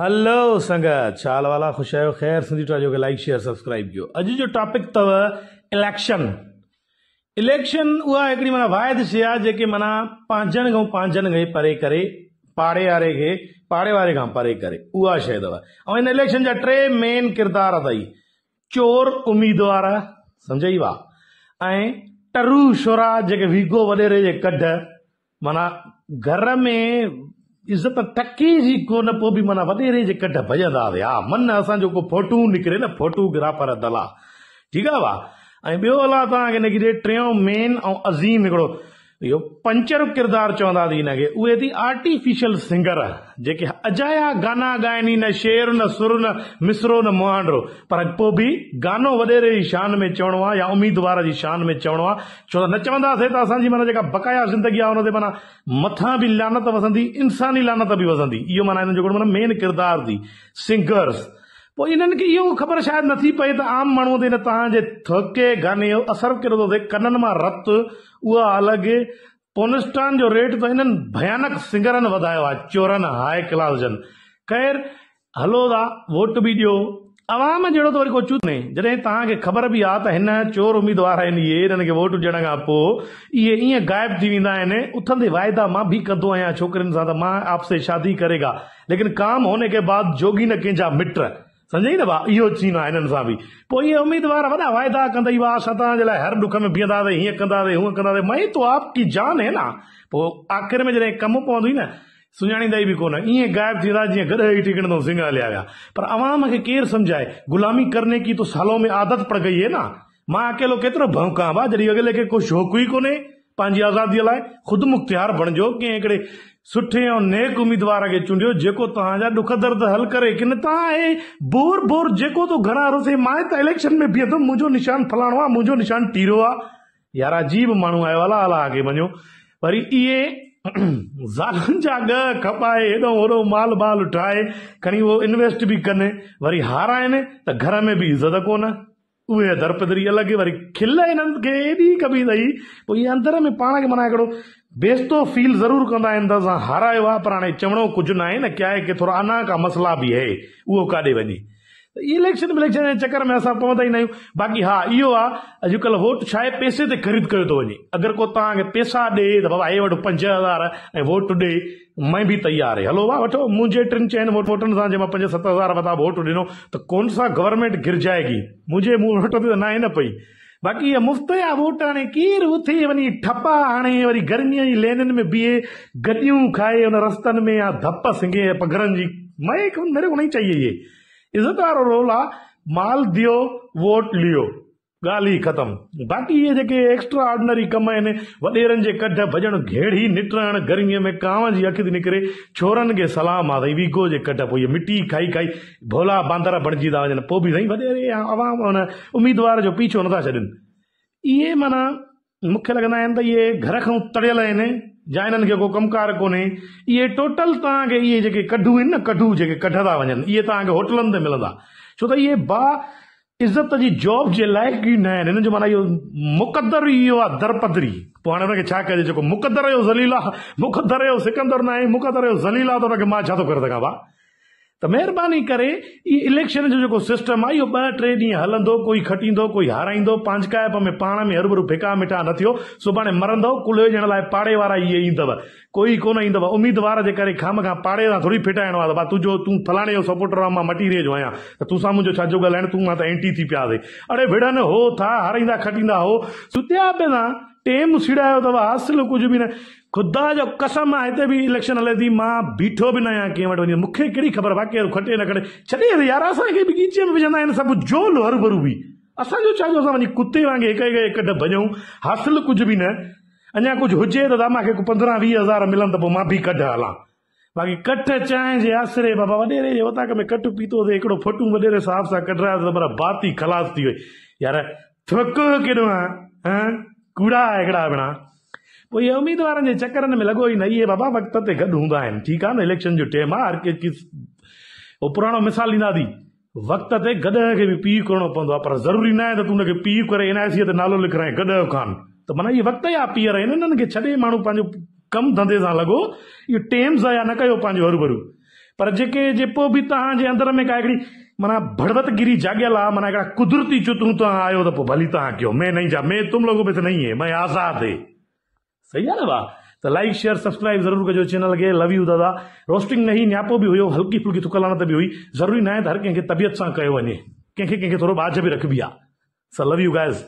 hello संगत चाल वाला खुश आयो ख़ैर सिंधी ट्राजो खे लाइक शेयर सब्सक्राइब कयो अज जो टॉपिक अथव इलेक्शन इलेक्शन उहा हिकिड़ी माना वाहिद शइ जेके माना पांजन खां पंहिंजनि खे परे करे पाड़े वारे खे पाड़े वारे खां परे करे उहा शइ अथव ऐं हिन इलेक्शन जा टे मेन किरदार अथई चोर उम्मीदवार सम्झई वाह ऐं टरू शोरा जेके वीगो वॾेरे जे कढ माना घर में इज़त टके जी कोन पोइ बि माना वॾेरे जे कठ भॼंदा विया मन असांजो को फोटू निकिरे न फोटू ग्राफर दला ठीकु आहे वाह ऐं ॿियो अलाह तव्हांखे निकिरे टियों मेन ऐं अज़ीम हिकिड़ो इहो पंचर किरदार चवंदा थी हिनखे उहे थी आर्टिफिशियल सिंगर जेके अजाया गाना ॻाइनि न शेर न सुर न मिसरो न मुहांडरो पर को भी गानो वदेरे जी शान में चवणो आहे या उमीदवार जी शान में चवणो आहे छो त न चवंदासीं त असांजी माना जेका बकाया ज़िंदगी आहे हुन ते माना मथा भी लानत वसंदी इंसानी लानत भी वसंदी इहो माना हिन जो मेन किरदार थी सिंगर्स પોયનન કે યો ખબર શાયદ નસી પે તો આમ માણો દે તાજે થકે ગણે અસર કરે તો કનન માં રત ઓ અલગ પોનિસ્તાન જો રેટ પેન ભયાનક સિંગરન વઢાયા ચુરન હાઈ ક્લાસ જન કેર હલોદા વોટ બી દે ઓવામ જેડો તો કો ચૂતને જડે તાકે ખબર ભી આત હન ચોર ઉમેદવાર હે ઇયન કે વોટ જણગા પો યે ઇય ગાયબ થી વિના ને ઉતંદે વાયદા માં ભી કદો આયા છોકરન સા તા માં આપસે શાદી કરેગા લેકિન કામ હોને કે બાદ જોગી ન કે જા મટ सम्झई न भाउ इहो सीन आहे हिननि सां बि पोइ इहे उमेदवार वॾा वाइदा हर ॾुख में बीहंदा हिं कंदासीं हूअं कंदासीं मई तो आपकी जान है ना पोइ आख़िर में जॾहिं कमु पवंदो न सुञाणींदा ई बि कोन ईअं गायब थी वेंदा जीअं गॾु ई टिकणंदो सिंग हलिया विया पर अवाम के केरु सम्झाए ग़ुलामी करने की तो सालों में आदत पड़ गई है ना मां अकेलो केतिरो भौंका भाउ जॾहिं अॻिले खे को शौक़ु ई कोन्हे पंहिंजी आजादी लाइ ख़ुदि मुख़्तियार बणिजो कंहिं सुठे ऐं नेक उमेदवार खे चूंडियो जेको तव्हांजा ॾुख दर्द हल करे की न तव्हां हे बोर बोर जेको थो तो घरारो से मां त इलेक्शन में बीहंदुमि मुंहिंजो निशान फलाणो आहे मुंहिंजो निशान टीरो आहे यार अजीब माण्हू आयो अला अला आगे वञो वरी इहे ज़ालुनि जा ॻह खपाए हेॾो होॾो माल बाल ठाहे खणी उहो इन्वेस्ट बि कनि वरी हाराइनि त घर में बि इज़त कोन उहे दरपदरी अलॻि वरी खिल हिननि खे एॾी कबी अथई पोइ इहे अंदर में पाण खे माना हिकिड़ो बेस्तो फील ज़रूरु कंदा आहिनि त असां हारायो आहे पर हाणे चवणो कुझु न आहे न क्या आहे की थोरा अना का मसला बि है उहो काॾे वञे इलेक्शन विलेक्शन के चक्कर में असा पवंदा ई न आहियूं बाक़ी हा इहो आहे वोट छाए पैसे ते ख़रीद कयो थो तो वञे अगरि को तव्हांखे पैसा दे तो बाबा हे वो पंज हज़ार ऐं वोट ॾे मैं भी तैयार है हलो वाह वो मुझे टिनि चइनि वोट वोटनि सां जंहिं पंज सत हज़ार मथां वोट दिनों तो कौन सा गवर्नमेंट गिरजाएगी मुंहिंजे मूं वोट ते त न न पई बाक़ी इहा मुफ़्त या वोट हाँ केरु उथे वञी ठपा हाणे वरी गर्मीअ जी लेननि में बीहे गॾियूं खाए हुन रस्तनि में या धप सिंघे पघरन की मैं मेरे को नहीं चाहिए ये इज्जत वारो रोला माल दियो वोट लियो ॻाल्हि ई ख़तमु बाक़ी इहे जेके एक्स्ट्रा ऑर्डनरी कम आहिनि वॾेरनि जे कढ भॼणु घेड़ी निटरणु गर्मीअ में कांव जी अखि थी निकिरे छोरनि खे सलाम आहे साईं वीगो जे कढ पोइ इहे मिटी खाई खाई भोला बांदर बणिजी था वञनि पोइ बि साईं वॾेरे आवाम हुन उमेदवार जो पीछो नथा छॾनि इहे माना मूंखे लॻंदा आहिनि त इहे घर खां तड़ियल आहिनि जा हिननि खे को कमकार कोन्हे इहे टोटल तव्हांखे इहे जेके आहिनि न कढू जेके कढंदा वञनि इहे तव्हांखे होटलनि ते मिलंदा छो त इहे बा इज़त जी जॉब जे लाइक़ ई न आहिनि हिन जो माना इहो मुक़दरु इहो आहे दर पोइ हाणे हुनखे छा कजे जेको मुक़दर जो ज़लील आहे मुक़दर जो सिकंदर न आहे मुक़दर जो ज़लील आहे त हुनखे मां त महिरबानी करे ई इलेक्शन जो जेको सिस्टम आहे इहो ॿ टे ॾींहं हलंदो कोई खटींदो कोई हाराईंदो पांचकाइप में पाण में हरूभरू फिका मिठा न थियो सुभाणे मरंदव कुल ॼण लाइ पाड़े वारा इहे ईंदव कोई कोन ईंदव उमेदवार जे करे खाम खां पाड़े सां थोरी फिटाइणो आहे त भाउ तुंहिंजो तूं फलाणे जो सपोर्टर आहे मां मटीरे जो आहियां त तूं सां मुंहिंजो छा ॻाल्हाइण तूं मां त एंटी थी पिया अड़े भिड़नि हो था हाराईंदा खटींदा हो सुतिया पिया टेम उसीड़ा है तो हासिल कुछ भी न ख़ुदा जो कसम आहे हिते बि इलेक्शन हले थी मां बीठो भी ना आहियां कीअं वटि वञी ख़बर बाकी खटे न खटे छे यार असांखे बि में विझंदा सब सभु जोल हरू बि असांजो छा जो असां वञी कुते वांगुरु हिकु हासिल कुछ भी न अञा कुझु हुजे त दादा मूंखे पंद्रहं वीह हज़ार मिलन त पोइ मां बि कढ बाक़ी कट चांहि जे आसरे बाबा वॾेरे जे वताक में कट पीतो त फोटू वॾेरे साहब सां कढरायो त पर बाती ख़लास थी वई यार थुक केॾो आहे гураekra બના વો ઉમેદવારન જે ચક્કરન મે લગોઈ નઈ હે બાબા વખત તે ગડુંડા હે ઠીક આ ને ઇલેક્શન જો ટેમાર કે કિસ ઓ પુરાણો મિસાલ ઇનાદી વખત તે ગડ હે કે પી કરણો પંદો પર જરૂરી નય તોને કે પી કરે ઇનાસીત નાળો લખરાય ગડ ખાન તો મને યે વખતયા પીર હે નેન કે છડે માણો પાંજો કમ ધંધે સા લાગો યે ટેમસ આયા ન કયો પાંજો હરભરુ પર જે કે જેપો ભી તાહા જે અંદર મે કાયકડી मना भड़वत भड़वतगिरी जागेला मना एकड़ा कुदरती चो तू तो आयो तो भली तहां क्यों मैं नहीं जा मैं तुम लोगों में तो नहीं है मैं आजाद है सही है ना वाह तो लाइक शेयर सब्सक्राइब जरूर कजो चैनल के लव यू दादा रोस्टिंग नहीं न्यापो भी हुई हल्की फुल्की थुकलाना तो भी हुई ज़रूरी ना है हर कंहिंखे तबियत सां कयो वञे कंहिंखे कंहिंखे थोरो बाझ बि रखबी आ सो लव यू गाइज़